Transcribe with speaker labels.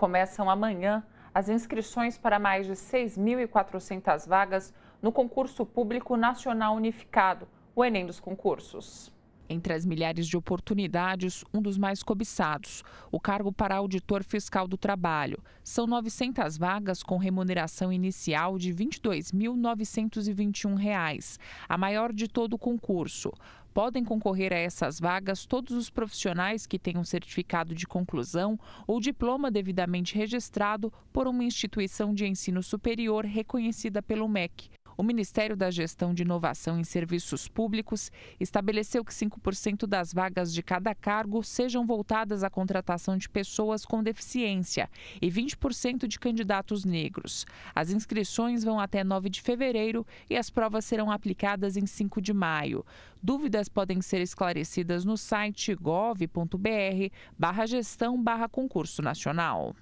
Speaker 1: Começam amanhã as inscrições para mais de 6.400 vagas no concurso público nacional unificado, o Enem dos concursos. Entre as milhares de oportunidades, um dos mais cobiçados, o cargo para auditor fiscal do trabalho. São 900 vagas com remuneração inicial de R$ 22.921, a maior de todo o concurso. Podem concorrer a essas vagas todos os profissionais que tenham certificado de conclusão ou diploma devidamente registrado por uma instituição de ensino superior reconhecida pelo MEC o Ministério da Gestão de Inovação em Serviços Públicos estabeleceu que 5% das vagas de cada cargo sejam voltadas à contratação de pessoas com deficiência e 20% de candidatos negros. As inscrições vão até 9 de fevereiro e as provas serão aplicadas em 5 de maio. Dúvidas podem ser esclarecidas no site gov.br/gestão/concurso nacional.